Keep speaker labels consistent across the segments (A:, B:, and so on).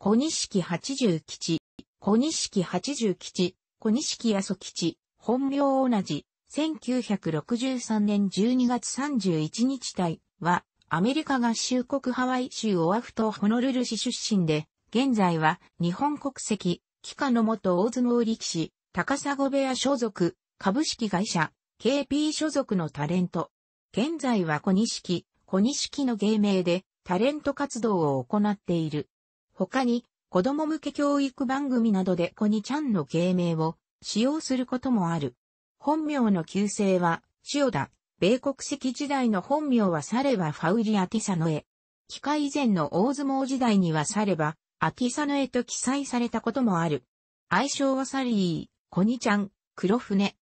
A: 小錦八十吉、小錦八十吉、小錦八十吉、本名同じ、1963年12月31日体は、アメリカ合衆国ハワイ州オアフ島ホノルル市出身で、現在は日本国籍、帰化の元大相撲力士、高砂部屋所属、株式会社、KP 所属のタレント。現在は小錦、小錦の芸名で、タレント活動を行っている。他に、子供向け教育番組などでコニちゃんの芸名を使用することもある。本名の旧姓は、塩田。米国籍時代の本名はサレバ・ファウリ・アティサノエ。機械以前の大相撲時代にはサレバ、アティサノエと記載されたこともある。愛称はサリー、コニちゃん、黒船。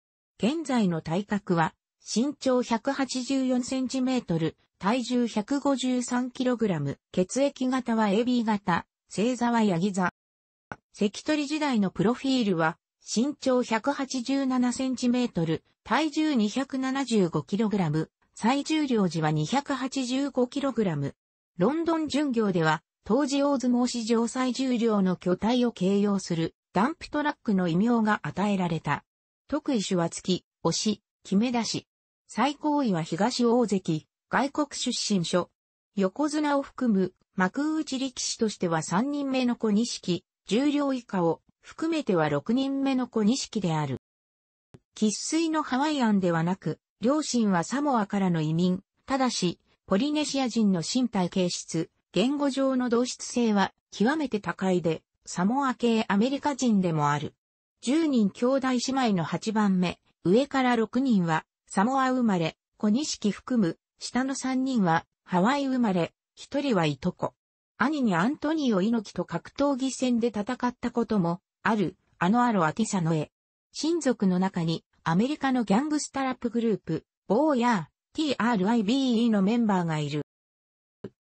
A: 現在の体格は、身長184センチメートル、体重153キログラム、血液型は AB 型、星座はヤギ座。関取時代のプロフィールは、身長1 8 7トル、体重2 7 5ラム、最重量時は2 8 5ラム。ロンドン巡業では、当時大相撲史上最重量の巨体を形容する、ダンプトラックの異名が与えられた。特異種は月、押し、決め出し。最高位は東大関、外国出身所。横綱を含む幕内力士としては3人目の小錦、重量以下を含めては6人目の小錦である。喫水のハワイアンではなく、両親はサモアからの移民、ただし、ポリネシア人の身体形質、言語上の同質性は極めて高いで、サモア系アメリカ人でもある。10人兄弟姉妹の8番目、上から6人はサモア生まれ、小錦含む、下の3人はハワイ生まれ、一人はいとこ。兄にアントニオ猪木と格闘技戦で戦ったことも、ある、あのアロアティサノエ。親族の中に、アメリカのギャングスタラップグループ、ボーヤー、TRIBE のメンバーがいる。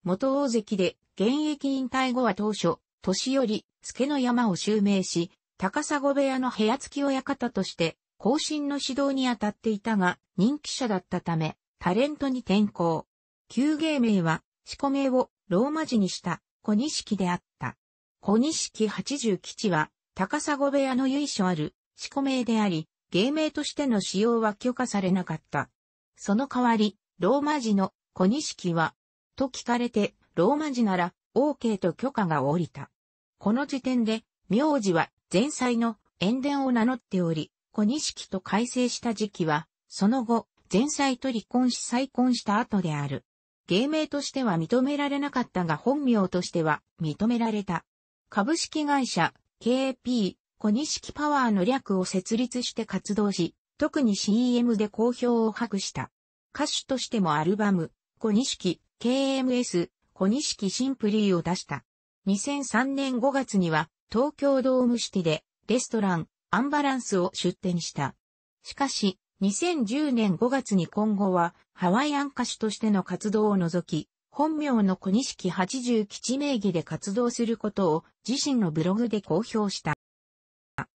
A: 元大関で、現役引退後は当初、年寄り、助の山を襲名し、高砂部屋の部屋付き親方として、後進の指導に当たっていたが、人気者だったため、タレントに転向。旧芸名は、四個名をローマ字にした小錦であった。小錦八十吉は高砂部屋の由緒ある四個名であり、芸名としての使用は許可されなかった。その代わり、ローマ字の小錦は、と聞かれて、ローマ字なら OK と許可が下りた。この時点で、名字は前妻の塩田を名乗っており、小錦と改正した時期は、その後、前妻と離婚し再婚した後である。芸名としては認められなかったが本名としては認められた。株式会社 KP 小錦パワーの略を設立して活動し、特に CM で好評を博した。歌手としてもアルバム、小錦 KMS 小錦シンプリーを出した。2003年5月には東京ドームシティでレストランアンバランスを出店した。しかし、2010年5月に今後は、ハワイアン歌手としての活動を除き、本名の小錦八十吉名義で活動することを自身のブログで公表した。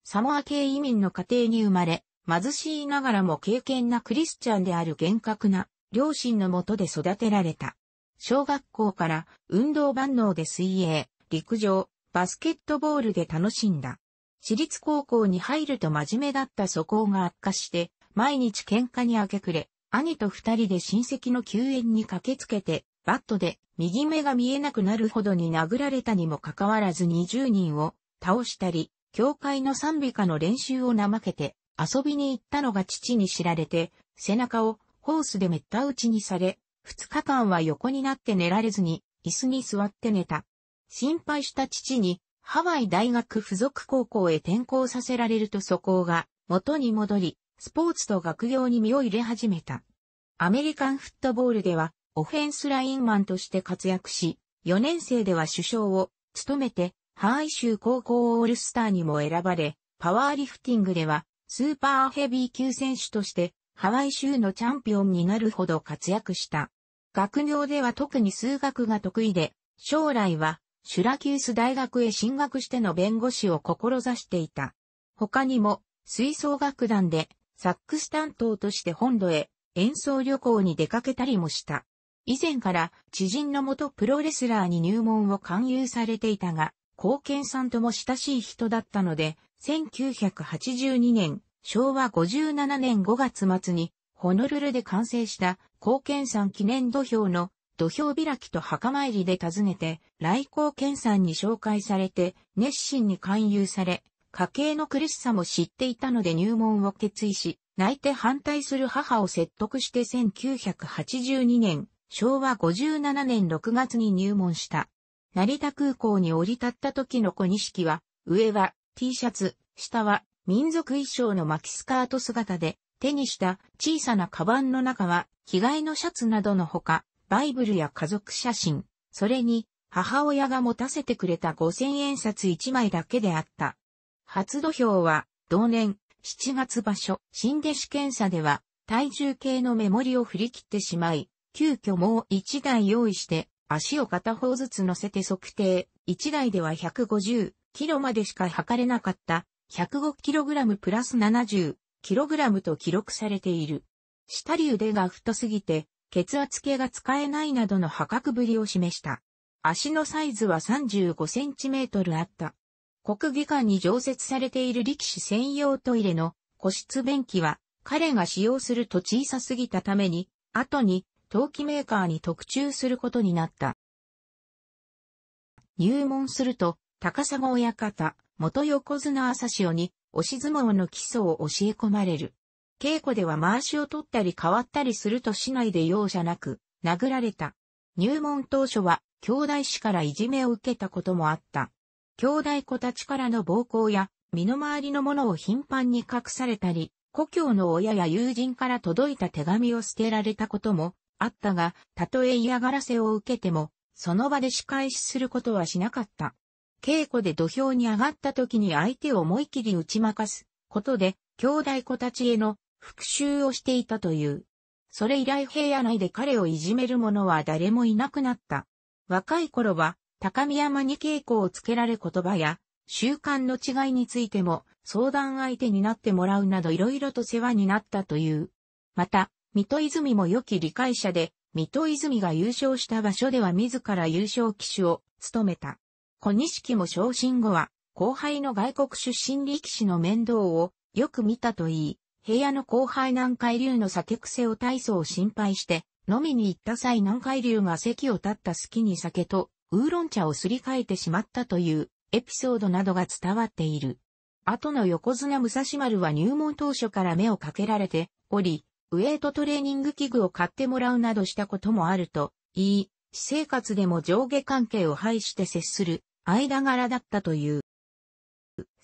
A: サモア系移民の家庭に生まれ、貧しいながらも敬虔なクリスチャンである厳格な両親のもとで育てられた。小学校から運動万能で水泳、陸上、バスケットボールで楽しんだ。私立高校に入ると真面目だった素行が悪化して、毎日喧嘩に明け暮れ、兄と二人で親戚の救援に駆けつけて、バットで右目が見えなくなるほどに殴られたにもかかわらず20人を倒したり、教会の賛美歌の練習を怠けて遊びに行ったのが父に知られて、背中をホースでめった打ちにされ、二日間は横になって寝られずに、椅子に座って寝た。心配した父に、ハワイ大学附属高校へ転校させられると素行が元に戻り、スポーツと学業に身を入れ始めた。アメリカンフットボールでは、オフェンスラインマンとして活躍し、4年生では首相を務めて、ハワイ州高校オールスターにも選ばれ、パワーリフティングでは、スーパーヘビー級選手として、ハワイ州のチャンピオンになるほど活躍した。学業では特に数学が得意で、将来は、シュラキュース大学へ進学しての弁護士を志していた。他にも、吹奏楽団でサックス担当として本土へ演奏旅行に出かけたりもした。以前から知人の元プロレスラーに入門を勧誘されていたが、貢献さんとも親しい人だったので、1982年、昭和57年5月末に、ホノルルで完成した貢献さん記念土俵の土俵開きと墓参りで訪ねて、来貢献さんに紹介されて、熱心に勧誘され、家計の苦しさも知っていたので入門を決意し、泣いて反対する母を説得して1982年、昭和57年6月に入門した。成田空港に降り立った時の小錦は、上は T シャツ、下は民族衣装の巻きスカート姿で、手にした小さなカバンの中は、着替えのシャツなどのほか、バイブルや家族写真、それに、母親が持たせてくれた五千円札一枚だけであった。初土俵は、同年7月場所、新弟子検査では、体重計の目盛りを振り切ってしまい、急遽もう1台用意して、足を片方ずつ乗せて測定、1台では150キロまでしか測れなかった、105キログラムプラス70キログラムと記録されている。下り腕が太すぎて、血圧計が使えないなどの破格ぶりを示した。足のサイズは35センチメートルあった。国技館に常設されている力士専用トイレの個室便器は彼が使用すると小さすぎたために、後に陶器メーカーに特注することになった。入門すると、高砂親方、元横綱朝潮に、押し相撲の基礎を教え込まれる。稽古では回しを取ったり変わったりすると市内で容赦なく、殴られた。入門当初は、兄弟子からいじめを受けたこともあった。兄弟子たちからの暴行や、身の回りのものを頻繁に隠されたり、故郷の親や友人から届いた手紙を捨てられたこともあったが、たとえ嫌がらせを受けても、その場で仕返しすることはしなかった。稽古で土俵に上がった時に相手を思い切り打ち負かすことで、兄弟子たちへの復讐をしていたという。それ以来平野内で彼をいじめる者は誰もいなくなった。若い頃は高見山に稽古をつけられ言葉や、習慣の違いについても相談相手になってもらうなど色々と世話になったという。また、水戸泉も良き理解者で、水戸泉が優勝した場所では自ら優勝騎手を務めた。小錦も昇進後は、後輩の外国出身力士の面倒をよく見たといい、平野の後輩南海流の酒癖を大層心配して、飲みに行った際南海流が席を立った隙に酒とウーロン茶をすり替えてしまったというエピソードなどが伝わっている。後の横綱武蔵丸は入門当初から目をかけられており、ウエイトトレーニング器具を買ってもらうなどしたこともあると言い、私生活でも上下関係を排して接する間柄だったという。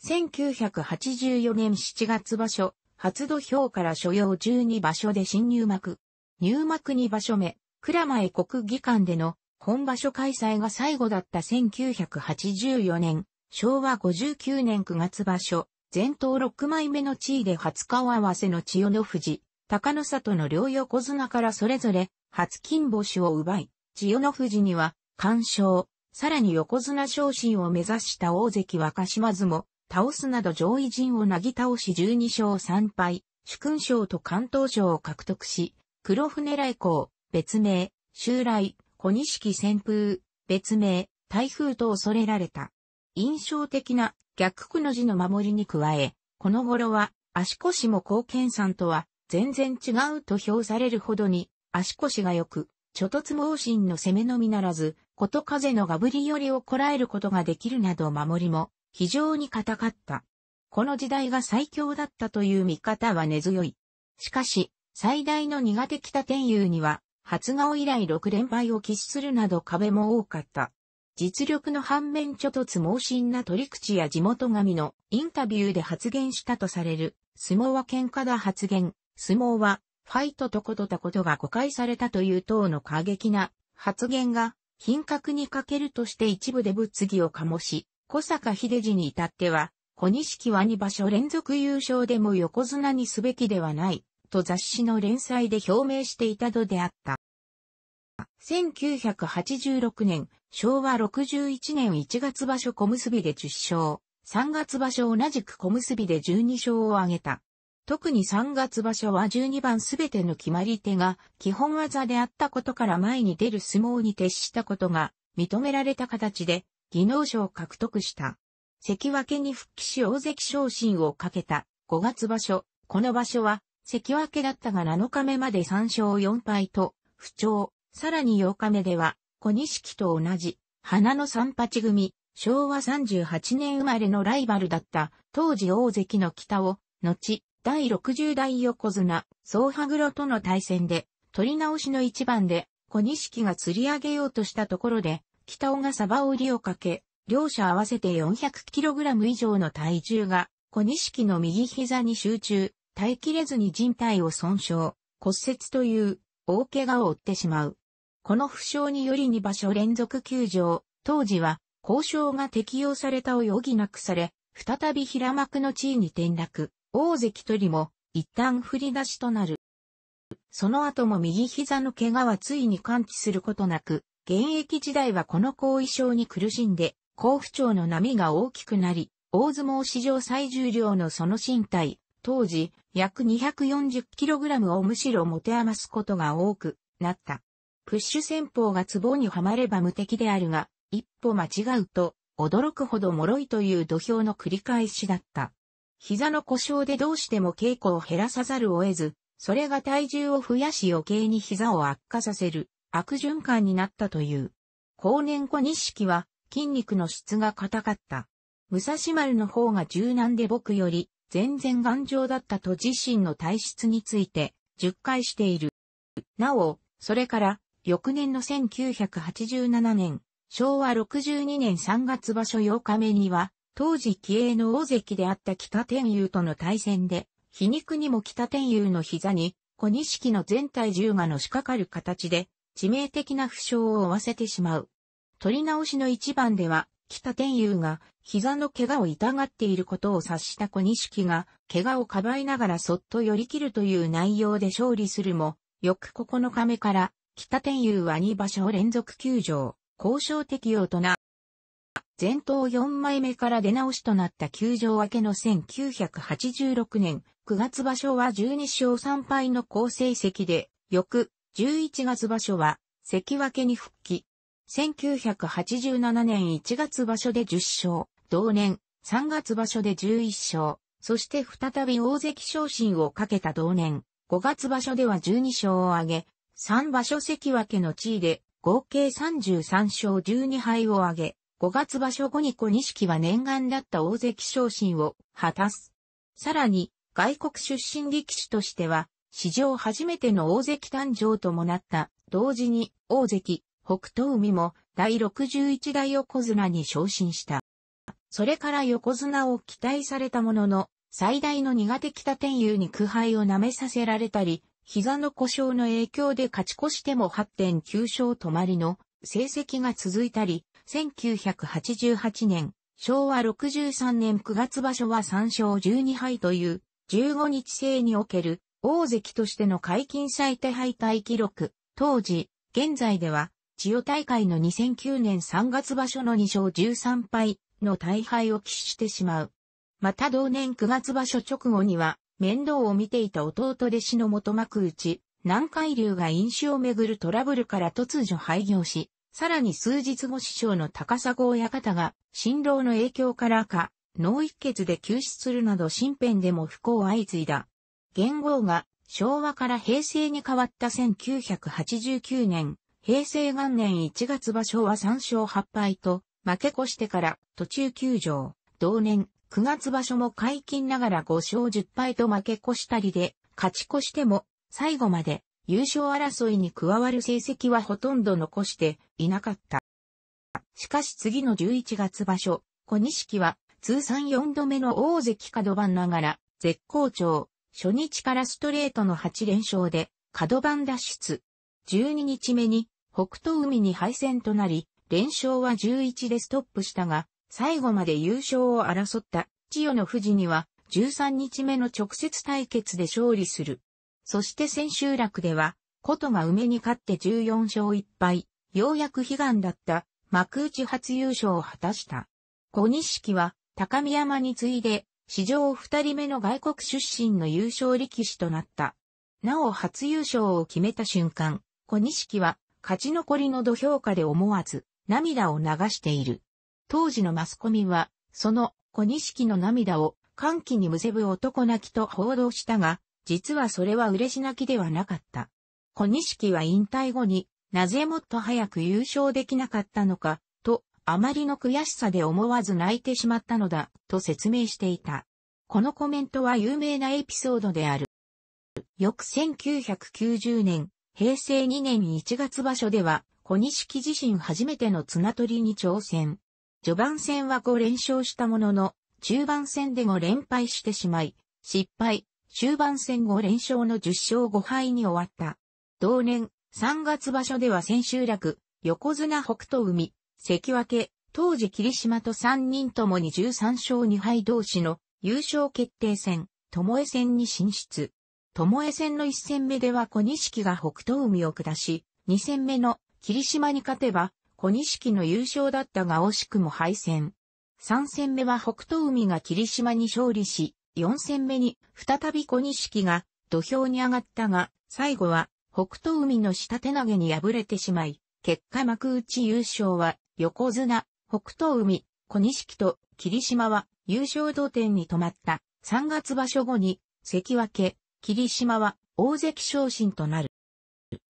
A: 1984年7月場所、初土俵から所要12場所で新入幕。入幕2場所目、蔵前国技館での本場所開催が最後だった1984年、昭和59年9月場所、全頭6枚目の地位で初顔合わせの千代の富士、高野里の両横綱からそれぞれ初金星を奪い、千代の富士には、干渉、さらに横綱昇進を目指した大関若島津も、倒すなど上位陣をなぎ倒し12勝3敗、主勲賞と関東賞を獲得し、黒船来航、別名、襲来、小錦旋風、別名、台風と恐れられた。印象的な逆区の字の守りに加え、この頃は足腰も貢献んとは全然違うと評されるほどに足腰が良く、諸突猛進の攻めのみならず、こと風のがぶり寄りをこらえることができるなど守りも非常に固かった。この時代が最強だったという見方は根強い。しかし、最大の苦手北天佑には初顔以来6連敗を喫するなど壁も多かった。実力の反面諸突猛進な取り口や地元神のインタビューで発言したとされる、相撲は喧嘩だ発言、相撲はファイトとことたことが誤解されたという等の過激な発言が品格に欠けるとして一部で物議を醸し、小坂秀治に至っては、小錦は2場所連続優勝でも横綱にすべきではない、と雑誌の連載で表明していたのであった。1986年、昭和61年1月場所小結で10勝、3月場所同じく小結で12勝を挙げた。特に3月場所は12番すべての決まり手が基本技であったことから前に出る相撲に徹したことが認められた形で技能賞を獲得した。関脇に復帰し大関昇進をかけた5月場所。この場所は関脇だったが7日目まで3勝4敗と、不調。さらに8日目では、小錦と同じ、花の三八組、昭和38年生まれのライバルだった、当時大関の北を、後、第60代横綱、総羽黒との対戦で、取り直しの一番で、小錦が釣り上げようとしたところで、北尾がサバ売りをかけ、両者合わせて 400kg 以上の体重が、小錦の右膝に集中、耐えきれずに人体を損傷、骨折という大怪我を負ってしまう。この負傷により2場所連続休場、当時は交渉が適用されたを余儀なくされ、再び平幕の地位に転落、大関取りも一旦振り出しとなる。その後も右膝の怪我はついに完治することなく、現役時代はこの後遺症に苦しんで、甲府町の波が大きくなり、大相撲史上最重量のその身体、当時約 240kg をむしろ持て余すことが多くなった。プッシュ戦法が壺にはまれば無敵であるが、一歩間違うと驚くほど脆いという土俵の繰り返しだった。膝の故障でどうしても稽古を減らさざるを得ず、それが体重を増やし余計に膝を悪化させる悪循環になったという。後年後錦は筋肉の質が硬かった。武蔵丸の方が柔軟で僕より全然頑丈だったと自身の体質について、述回している。なお、それから、翌年の1987年、昭和62年3月場所8日目には、当時気鋭の大関であった北天佑との対戦で、皮肉にも北天佑の膝に、小錦の全体銃がのしかかる形で、致命的な負傷を負わせてしまう。取り直しの一番では、北天佑が膝の怪我を痛がっていることを察した小錦が、怪我をかばいながらそっと寄り切るという内容で勝利するも、翌9日目から、北天佑は2場所連続休場、交渉適用とな。前頭4枚目から出直しとなった休場明けの1986年9月場所は12勝3敗の好成績で、翌11月場所は関脇に復帰。1987年1月場所で10勝、同年、3月場所で11勝、そして再び大関昇進をかけた同年、5月場所では12勝を挙げ、3場所関脇の地位で合計33勝12敗を挙げ、5月場所後に小錦は念願だった大関昇進を果たす。さらに、外国出身力士としては、史上初めての大関誕生ともなった、同時に大関、北東海も第61代横綱に昇進した。それから横綱を期待されたものの、最大の苦手北天佑に苦杯を舐めさせられたり、膝の故障の影響で勝ち越しても8.9勝止まりの成績が続いたり、1988年、昭和63年9月場所は3勝12敗という15日制における大関としての解禁最低敗退記録。当時、現在では、千代大会の2009年3月場所の2勝13敗の大敗を喫してしまう。また同年9月場所直後には、面倒を見ていた弟弟子の元幕内、南海流が飲酒をめぐるトラブルから突如廃業し、さらに数日後師匠の高砂親方が、新郎の影響からか、脳一血で休止するなど身辺でも不幸相次いだ。元号が昭和から平成に変わった1989年、平成元年1月場所は3勝8敗と、負け越してから途中休場、同年9月場所も解禁ながら5勝10敗と負け越したりで、勝ち越しても最後まで優勝争いに加わる成績はほとんど残していなかった。しかし次の11月場所、小錦は通算4度目の大関角番ながら絶好調、初日からストレートの8連勝で角番脱出。12日目に北東海に敗戦となり、連勝は11でストップしたが、最後まで優勝を争った千代の富士には13日目の直接対決で勝利する。そして千秋楽では、琴が梅に勝って14勝1敗、ようやく悲願だった幕内初優勝を果たした。小錦は高見山に次いで史上二人目の外国出身の優勝力士となった。なお初優勝を決めた瞬間、小錦は勝ち残りの土俵下で思わず涙を流している。当時のマスコミは、その小錦の涙を歓喜にむせぶ男泣きと報道したが、実はそれは嬉し泣きではなかった。小錦は引退後になぜもっと早く優勝できなかったのか、と、あまりの悔しさで思わず泣いてしまったのだ、と説明していた。このコメントは有名なエピソードである。翌1990年、平成2年1月場所では、小錦自身初めての綱取りに挑戦。序盤戦は5連勝したものの、中盤戦で5連敗してしまい、失敗、終盤戦5連勝の10勝5敗に終わった。同年、3月場所では千秋楽、横綱北斗海、関脇、当時霧島と3人ともに13勝2敗同士の優勝決定戦、巴戦に進出。巴戦の1戦目では小錦が北斗海を下し、2戦目の霧島に勝てば、小錦の優勝だったが惜しくも敗戦。3戦目は北東海が霧島に勝利し、4戦目に再び小錦が土俵に上がったが、最後は北東海の下手投げに敗れてしまい、結果幕内優勝は横綱、北東海、小錦と霧島は優勝同点に止まった3月場所後に関脇、霧島は大関昇進となる。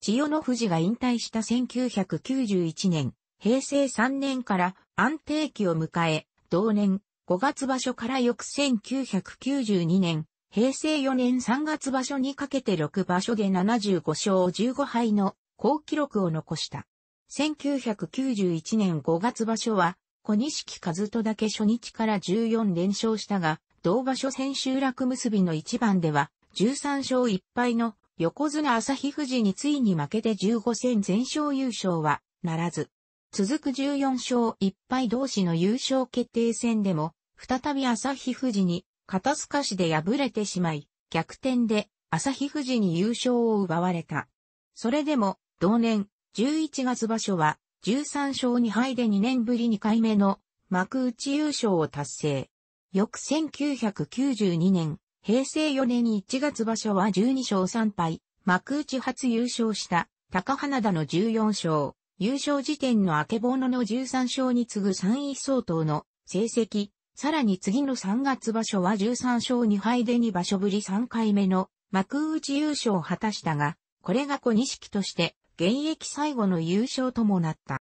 A: 千代の富士が引退した1991年、平成3年から安定期を迎え、同年5月場所から翌1992年、平成4年3月場所にかけて6場所で75勝15敗の好記録を残した。1991年5月場所は、小錦和人だけ初日から14連勝したが、同場所千秋楽結びの一番では、13勝1敗の横綱日富士についに負けて15戦全勝優勝は、ならず。続く14勝1敗同士の優勝決定戦でも、再び日富士に、肩透かしで敗れてしまい、逆転で、日富士に優勝を奪われた。それでも、同年、11月場所は、13勝2敗で2年ぶり2回目の幕内優勝を達成。翌1992年、平成4年1月場所は12勝3敗、幕内初優勝した高花田の14勝、優勝時点の明けぼのの13勝に次ぐ3位相当の成績、さらに次の3月場所は13勝2敗で2場所ぶり3回目の幕内優勝を果たしたが、これが小錦として現役最後の優勝ともなった。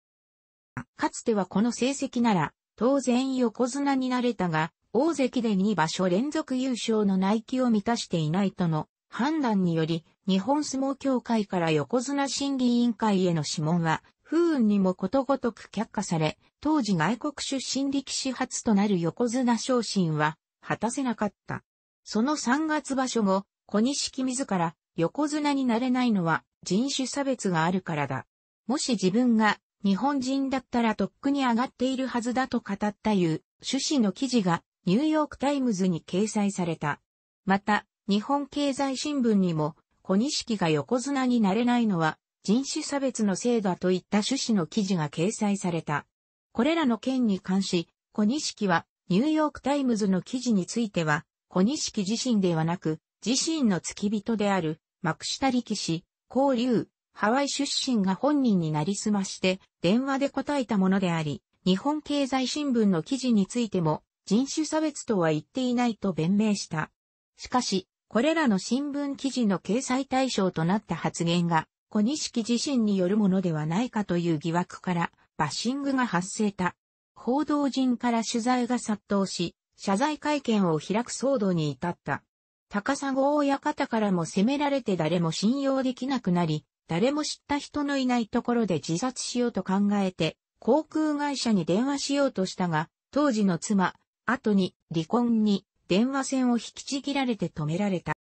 A: かつてはこの成績なら、当然横綱になれたが、大関で2場所連続優勝の内規を満たしていないとの判断により、日本相撲協会から横綱審議委員会への諮問は、不運にもことごとく却下され、当時外国出身力士初となる横綱昇進は果たせなかった。その3月場所後、小錦自ら横綱になれないのは人種差別があるからだ。もし自分が日本人だったらとっくに上がっているはずだと語ったいう趣旨の記事がニューヨークタイムズに掲載された。また、日本経済新聞にも、小錦が横綱になれないのは人種差別のせいだといった趣旨の記事が掲載された。これらの件に関し、小錦はニューヨークタイムズの記事については、小錦自身ではなく、自身の付き人である、マクシタリキ氏、交流、ハワイ出身が本人になりすまして、電話で答えたものであり、日本経済新聞の記事についても、人種差別とは言っていないと弁明した。しかし、これらの新聞記事の掲載対象となった発言が、小錦自身によるものではないかという疑惑から、バッシングが発生た。報道陣から取材が殺到し、謝罪会見を開く騒動に至った。高砂親方からも責められて誰も信用できなくなり、誰も知った人のいないところで自殺しようと考えて、航空会社に電話しようとしたが、当時の妻、後に離婚に電話線を引きちぎられて止められた。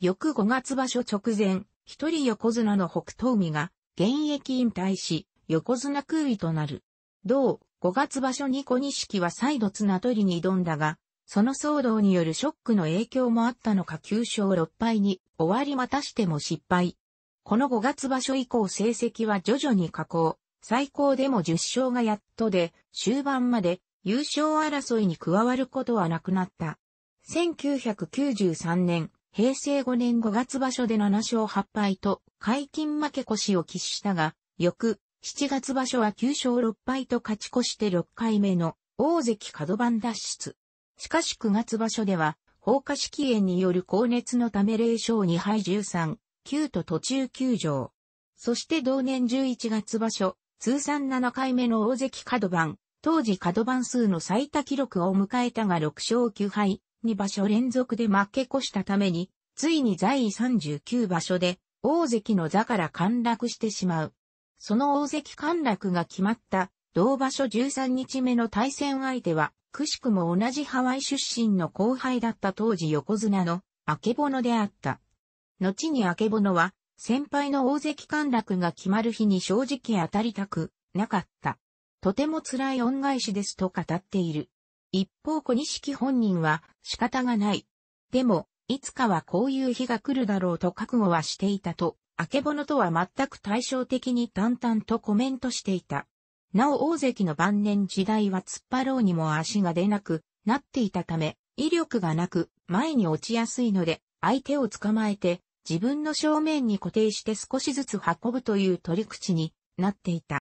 A: 翌5月場所直前、一人横綱の北東海が現役引退し、横綱空位となる。同5月場所に小錦は再度綱取りに挑んだが、その騒動によるショックの影響もあったのか9勝6敗に終わりまたしても失敗。この5月場所以降成績は徐々に下降、最高でも10勝がやっとで、終盤まで優勝争いに加わることはなくなった。1993年、平成5年5月場所で7勝8敗と、解禁負け越しを喫したが、翌、7月場所は9勝6敗と勝ち越して6回目の大関角番脱出。しかし9月場所では、放火式炎による高熱のため0勝2敗13、9と途中休場。そして同年11月場所、通算7回目の大関角番、当時角番数の最多記録を迎えたが6勝9敗、2場所連続で負け越したために、ついに在位39場所で、大関の座から陥落してしまう。その大関陥落が決まった、同場所13日目の対戦相手は、くしくも同じハワイ出身の後輩だった当時横綱の、あけぼのであった。後にあけぼのは、先輩の大関陥落が決まる日に正直当たりたく、なかった。とても辛い恩返しですと語っている。一方小錦本人は仕方がない。でも、いつかはこういう日が来るだろうと覚悟はしていたと、明けぼのとは全く対照的に淡々とコメントしていた。なお大関の晩年時代は突っ張ろうにも足が出なくなっていたため、威力がなく前に落ちやすいので、相手を捕まえて自分の正面に固定して少しずつ運ぶという取り口になっていた。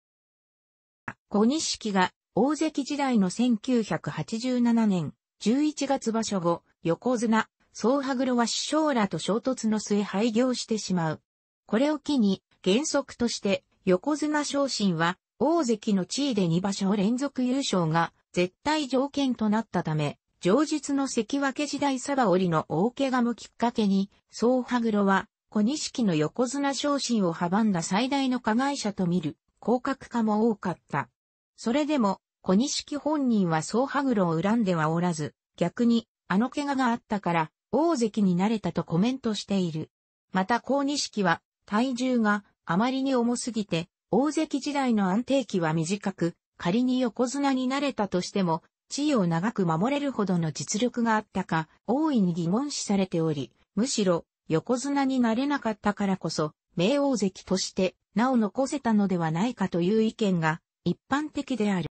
A: 小錦が大関時代の1987年11月場所後、横綱、総羽黒は師匠らと衝突の末廃業してしまう。これを機に原則として横綱昇進は大関の地位で2場所連続優勝が絶対条件となったため、上述の関脇時代サバ織の大怪我もきっかけに、総羽黒は小錦の横綱昇進を阻んだ最大の加害者と見る、降格化も多かった。それでも、小錦本人はそう羽黒を恨んではおらず、逆に、あの怪我があったから、大関になれたとコメントしている。また小錦は、体重があまりに重すぎて、大関時代の安定期は短く、仮に横綱になれたとしても、地位を長く守れるほどの実力があったか、大いに疑問視されており、むしろ、横綱になれなかったからこそ、名大関として、名を残せたのではないかという意見が一般的である。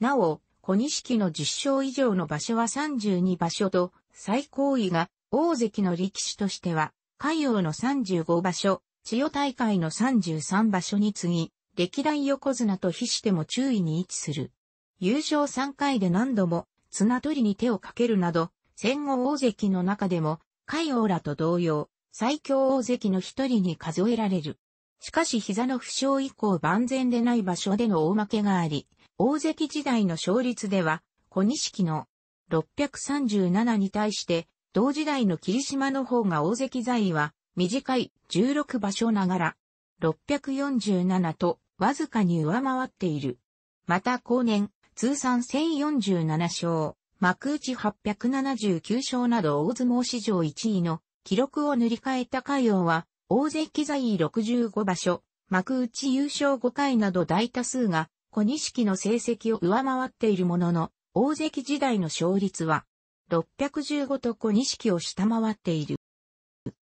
A: なお、小錦の10勝以上の場所は32場所と、最高位が大関の力士としては、海洋の35場所、千代大会の33場所に次ぎ、歴代横綱と比しても注意に位置する。優勝3回で何度も綱取りに手をかけるなど、戦後大関の中でも、海王らと同様、最強大関の一人に数えられる。しかし膝の負傷以降万全でない場所での大負けがあり、大関時代の勝率では、小錦の637に対して、同時代の霧島の方が大関在位は、短い16場所ながら、647とわずかに上回っている。また後年、通算1047勝、幕内879勝など大相撲史上1位の記録を塗り替えた海王は、大関在位65場所、幕内優勝5回など大多数が小錦の成績を上回っているものの、大関時代の勝率は615と小錦を下回っている。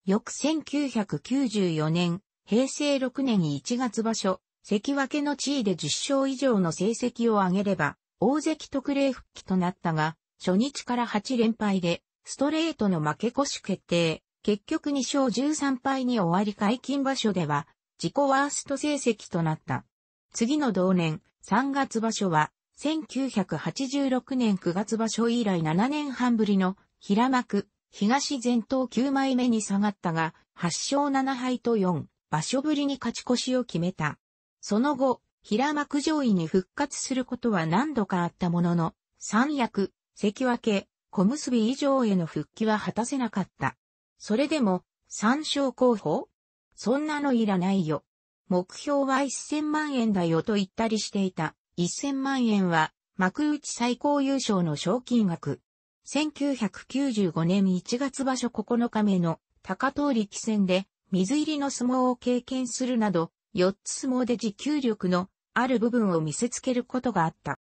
A: 翌1994年、平成6年1月場所、関脇の地位で10勝以上の成績を上げれば、大関特例復帰となったが、初日から8連敗で、ストレートの負け越し決定。結局2勝13敗に終わり解禁場所では、自己ワースト成績となった。次の同年、3月場所は、1986年9月場所以来7年半ぶりの平幕、東前頭9枚目に下がったが、8勝7敗と4場所ぶりに勝ち越しを決めた。その後、平幕上位に復活することは何度かあったものの、三役、関脇、小結以上への復帰は果たせなかった。それでも、参照候補そんなのいらないよ。目標は1000万円だよと言ったりしていた。1000万円は、幕内最高優勝の賞金額。1995年1月場所9日目の高通力戦で水入りの相撲を経験するなど、4つ相撲で持久力のある部分を見せつけることがあった。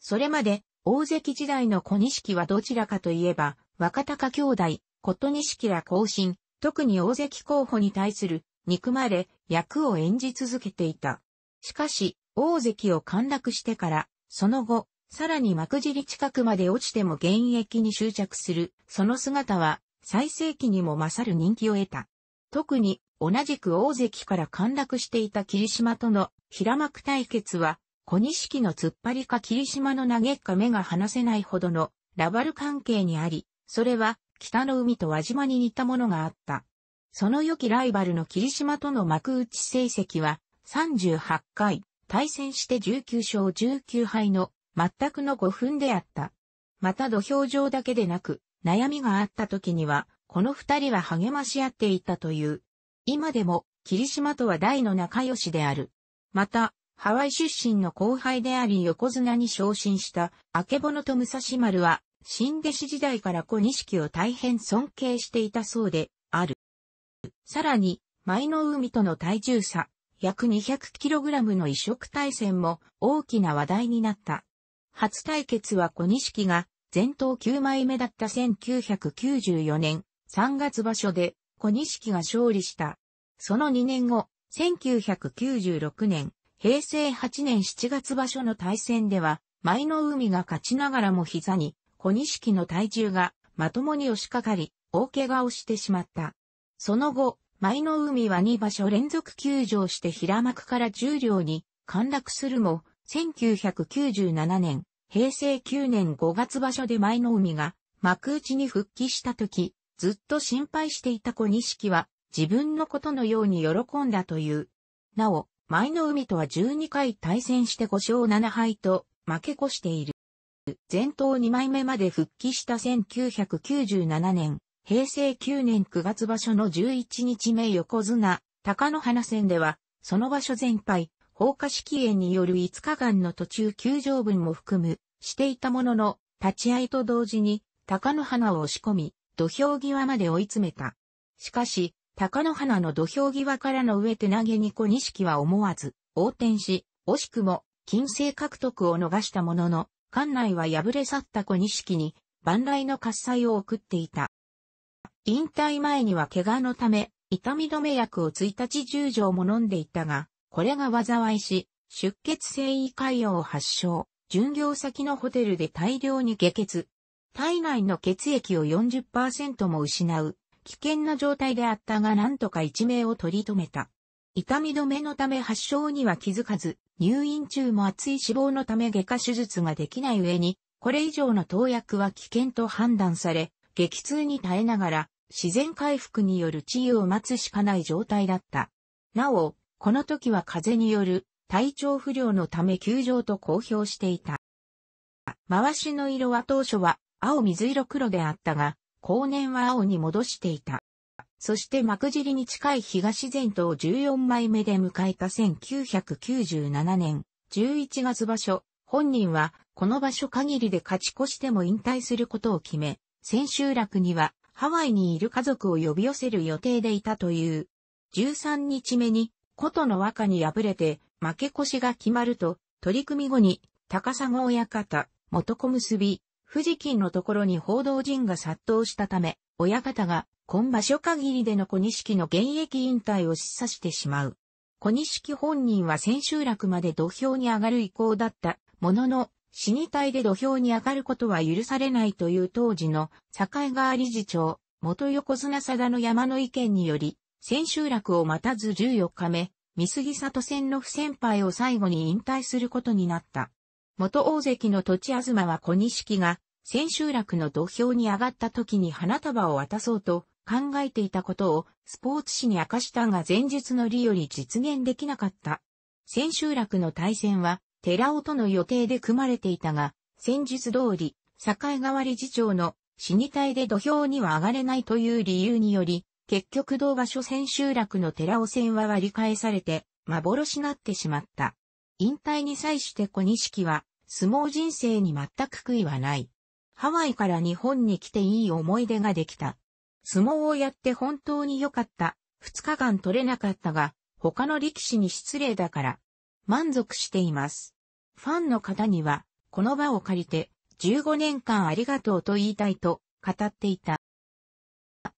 A: それまで、大関時代の小錦はどちらかといえば、若隆兄弟、こと錦ら更進、特に大関候補に対する憎まれ役を演じ続けていた。しかし、大関を陥落してから、その後、さらに幕尻近くまで落ちても現役に執着する、その姿は、最盛期にも勝る人気を得た。特に、同じく大関から陥落していた霧島との平幕対決は、小錦の突っ張りか霧島の投げか目が離せないほどのラバル関係にあり、それは北の海と輪島に似たものがあった。その良きライバルの霧島との幕内成績は38回、対戦して19勝19敗の全くの5分であった。また土俵上だけでなく、悩みがあった時には、この二人は励まし合っていたという。今でも、霧島とは大の仲良しである。また、ハワイ出身の後輩であり横綱に昇進した、明けぼのと武蔵丸は、新弟子時代から小錦を大変尊敬していたそうで、ある。さらに、舞の海との体重差、約 200kg の移植対戦も大きな話題になった。初対決は小錦が前頭9枚目だった1994年3月場所で小錦が勝利した。その2年後、1996年、平成8年7月場所の対戦では、舞の海が勝ちながらも膝に小錦の体重がまともに押しかかり、大怪我をしてしまった。その後、舞の海は2場所連続休場して平幕から重量に陥落するも、1997年、平成9年5月場所で舞の海が幕内に復帰した時、ずっと心配していた小錦は自分のことのように喜んだという。なお、舞の海とは12回対戦して5勝7敗と負け越している。前頭2枚目まで復帰した1997年、平成9年9月場所の11日目横綱、高野花戦では、その場所全敗、放火式炎による5日間の途中休場分も含む、していたものの、立ち合いと同時に、高野花を押し込み、土俵際まで追い詰めた。しかし、高野花の土俵際からの上手投げに小錦は思わず、横転し、惜しくも、金星獲得を逃したものの、館内は敗れ去った小錦に、万来の喝采を送っていた。引退前には怪我のため、痛み止め薬を1日10錠も飲んでいたが、これが災いし、出血性胃潰瘍を発症。巡業先のホテルで大量に下血。体内の血液を40%も失う。危険な状態であったが何とか一命を取り留めた。痛み止めのため発症には気づかず、入院中も熱い脂肪のため外科手術ができない上に、これ以上の投薬は危険と判断され、激痛に耐えながら、自然回復による治癒を待つしかない状態だった。なお、この時は風による体調不良のため休場と公表していた。回しの色は当初は青水色黒であったが、後年は青に戻していた。そして幕尻に近い東前島14枚目で迎えた1997年11月場所、本人はこの場所限りで勝ち越しても引退することを決め、千秋楽にはハワイにいる家族を呼び寄せる予定でいたという。13日目に、琴の和歌に敗れて、負け越しが決まると、取り組み後に、高砂親方、元小結、富士金のところに報道陣が殺到したため、親方が今場所限りでの小錦の現役引退を示唆してしまう。小錦本人は千秋楽まで土俵に上がる意向だったものの、死に体で土俵に上がることは許されないという当時の境川理事長、元横綱佐田の山の意見により、千秋楽を待たず14日目、三杉里戦の不先輩を最後に引退することになった。元大関の土地東は小錦が、千秋楽の土俵に上がった時に花束を渡そうと、考えていたことをスポーツ紙に明かしたが前述の利より実現できなかった。千秋楽の対戦は、寺尾との予定で組まれていたが、戦術通り、境川理事長の死に体で土俵には上がれないという理由により、結局同場所千秋楽の寺尾戦は割り返されて、幻なってしまった。引退に際して小錦は、相撲人生に全く悔いはない。ハワイから日本に来ていい思い出ができた。相撲をやって本当に良かった。二日間取れなかったが、他の力士に失礼だから、満足しています。ファンの方には、この場を借りて、15年間ありがとうと言いたいと語っていた。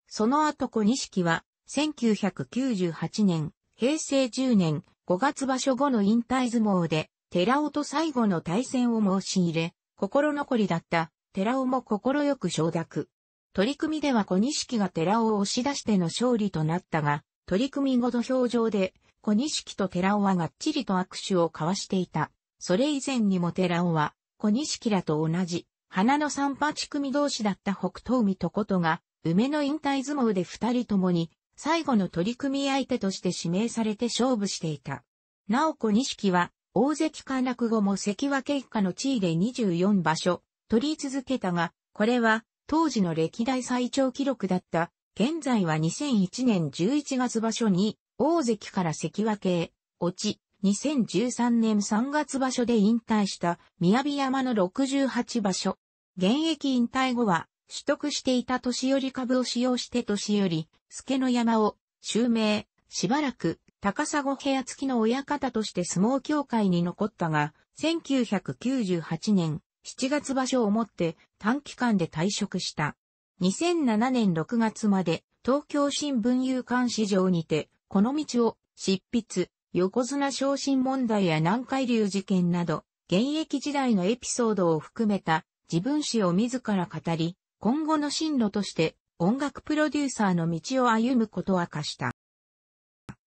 A: その後小錦は、1998年、平成10年5月場所後の引退相撲で、寺尾と最後の対戦を申し入れ、心残りだった、寺尾も快く承諾。取り組みでは小錦が寺尾を押し出しての勝利となったが、取り組み後の表情で、小錦と寺尾はがっちりと握手を交わしていた。それ以前にも寺尾は、小錦らと同じ、花の三八組同士だった北東海とことが、梅の引退相撲で二人ともに、最後の取り組み相手として指名されて勝負していた。なお小錦は、大関陥落後も関脇以下の地位で24場所、取り続けたが、これは、当時の歴代最長記録だった、現在は2001年11月場所に、大関から関脇へ、落ち、2013年3月場所で引退した、宮城山の68場所。現役引退後は、取得していた年寄り株を使用して年寄り、助の山を、襲名、しばらく、高砂部屋付きの親方として相撲協会に残ったが、1998年、7月場所をもって短期間で退職した。2007年6月まで東京新聞有刊市場にて、この道を執筆、横綱昇進問題や南海流事件など、現役時代のエピソードを含めた自分史を自ら語り、今後の進路として音楽プロデューサーの道を歩むことを明かした。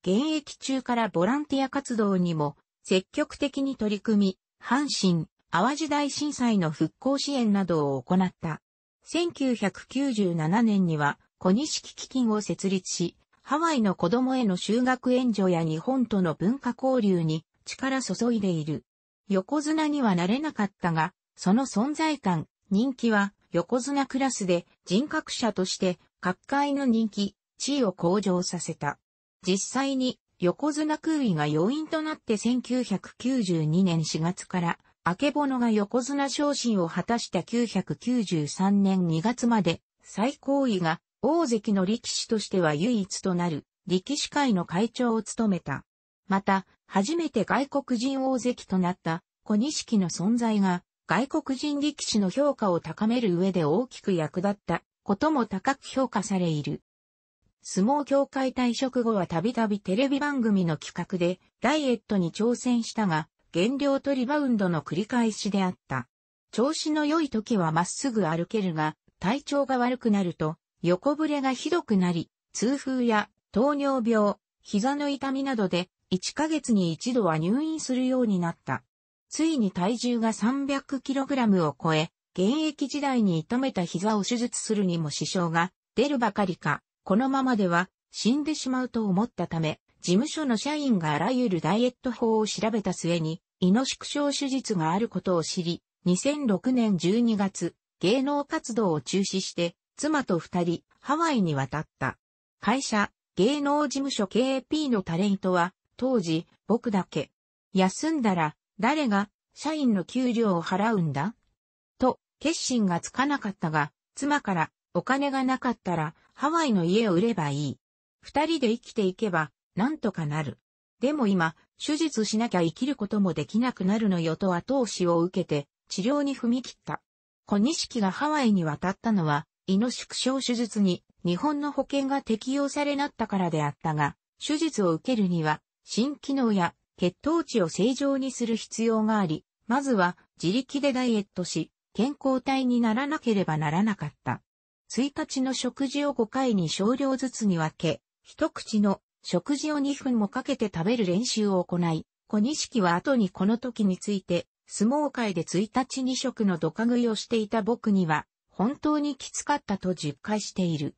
A: 現役中からボランティア活動にも積極的に取り組み、阪神、淡路大震災の復興支援などを行った。1997年には、小錦基金を設立し、ハワイの子供への修学援助や日本との文化交流に力注いでいる。横綱にはなれなかったが、その存在感、人気は横綱クラスで人格者として各界の人気、地位を向上させた。実際に横綱空位が要因となって1992年4月から明けぼのが横綱昇進を果たした993年2月まで、最高位が大関の力士としては唯一となる力士会の会長を務めた。また、初めて外国人大関となった小錦の存在が外国人力士の評価を高める上で大きく役立ったことも高く評価されいる。相撲協会退職後はたびたびテレビ番組の企画でダイエットに挑戦したが、減量とリバウンドの繰り返しであった。調子の良い時はまっすぐ歩けるが、体調が悪くなると、横ぶれがひどくなり、痛風や糖尿病、膝の痛みなどで、1ヶ月に一度は入院するようになった。ついに体重が 300kg を超え、現役時代に痛めた膝を手術するにも支障が出るばかりか、このままでは死んでしまうと思ったため、事務所の社員があらゆるダイエット法を調べた末に、胃の縮小手術があることを知り、2006年12月、芸能活動を中止して、妻と二人、ハワイに渡った。会社、芸能事務所 KP のタレントは、当時、僕だけ。休んだら、誰が、社員の給料を払うんだと、決心がつかなかったが、妻から、お金がなかったら、ハワイの家を売ればいい。二人で生きていけば、なんとかなる。でも今、手術しなきゃ生きることもできなくなるのよと後押しを受けて、治療に踏み切った。小錦がハワイに渡ったのは、胃の縮小手術に日本の保険が適用されなったからであったが、手術を受けるには、新機能や血糖値を正常にする必要があり、まずは自力でダイエットし、健康体にならなければならなかった。1日の食事を5回に少量ずつに分け、一口の食事を2分もかけて食べる練習を行い、小錦は後にこの時について、相撲界で1日2食のドカ食いをしていた僕には、本当にきつかったと実感している。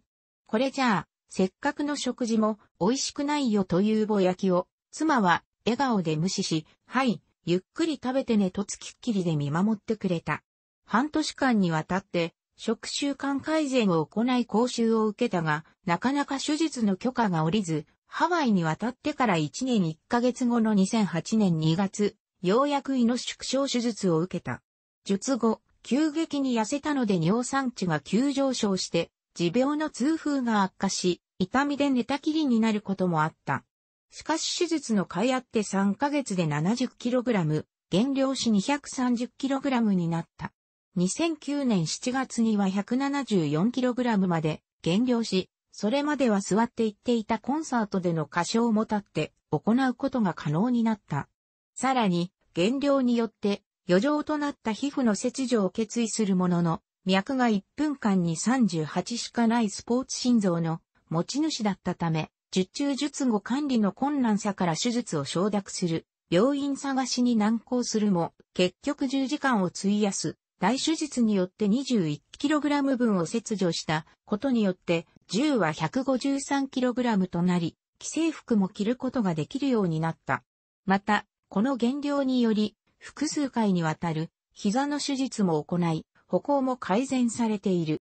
A: これじゃあ、せっかくの食事も美味しくないよというぼやきを、妻は笑顔で無視し、はい、ゆっくり食べてねとつきっきりで見守ってくれた。半年間にわたって、食習慣改善を行い講習を受けたが、なかなか手術の許可が下りず、ハワイに渡ってから1年1ヶ月後の2008年2月、ようやく胃の縮小手術を受けた。術後、急激に痩せたので尿酸値が急上昇して、持病の痛風が悪化し、痛みで寝たきりになることもあった。しかし手術の甲斐あって3ヶ月で 70kg、減量し 230kg になった。2009年7月には 174kg まで減量し、それまでは座って行っていたコンサートでの歌唱も立って行うことが可能になった。さらに、減量によって余剰となった皮膚の切除を決意するものの、脈が1分間に38しかないスポーツ心臓の持ち主だったため、術中術後管理の困難さから手術を承諾する、病院探しに難航するも、結局10時間を費やす、大手術によって 21kg 分を切除したことによって、銃は 153kg となり、既製服も着ることができるようになった。また、この減量により、複数回にわたる膝の手術も行い、歩行も改善されている。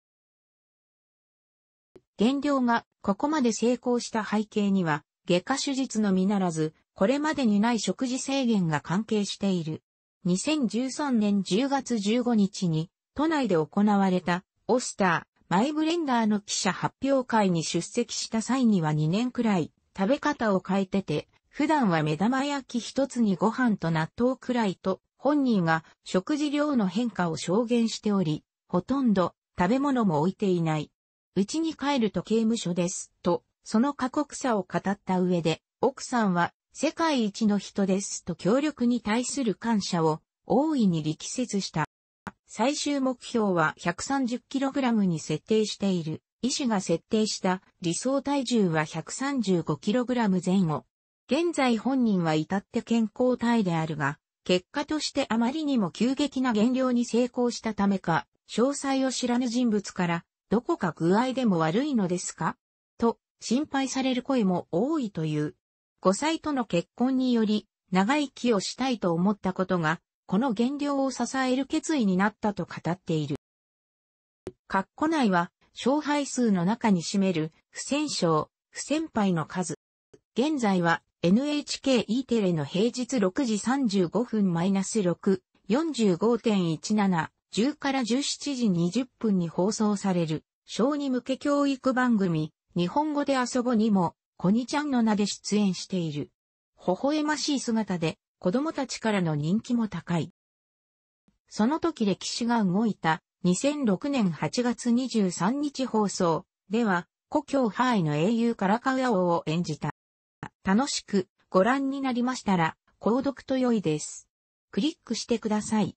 A: 減量がここまで成功した背景には、外科手術のみならず、これまでにない食事制限が関係している。2013年10月15日に、都内で行われた、オスター、マイブレンダーの記者発表会に出席した際には2年くらい食べ方を変えてて、普段は目玉焼き一つにご飯と納豆くらいと、本人が食事量の変化を証言しており、ほとんど食べ物も置いていない。うちに帰ると刑務所です、と、その過酷さを語った上で、奥さんは世界一の人ですと協力に対する感謝を大いに力説した。最終目標は 130kg に設定している。医師が設定した理想体重は 135kg 前後。現在本人は至って健康体であるが、結果としてあまりにも急激な減量に成功したためか、詳細を知らぬ人物から、どこか具合でも悪いのですかと、心配される声も多いという。5歳との結婚により、長生きをしたいと思ったことが、この減量を支える決意になったと語っている。括弧内は、勝敗数の中に占める、不戦勝、不戦敗の数。現在は、NHKE テレの平日6時35分マイナス -6、45.17、10から17時20分に放送される、小に向け教育番組、日本語で遊ぼにも、コニちゃんの名で出演している。微笑ましい姿で、子供たちからの人気も高い。その時歴史が動いた2006年8月23日放送では故郷ハワイの英雄カラカウア王を演じた。楽しくご覧になりましたら購読と良いです。クリックしてください。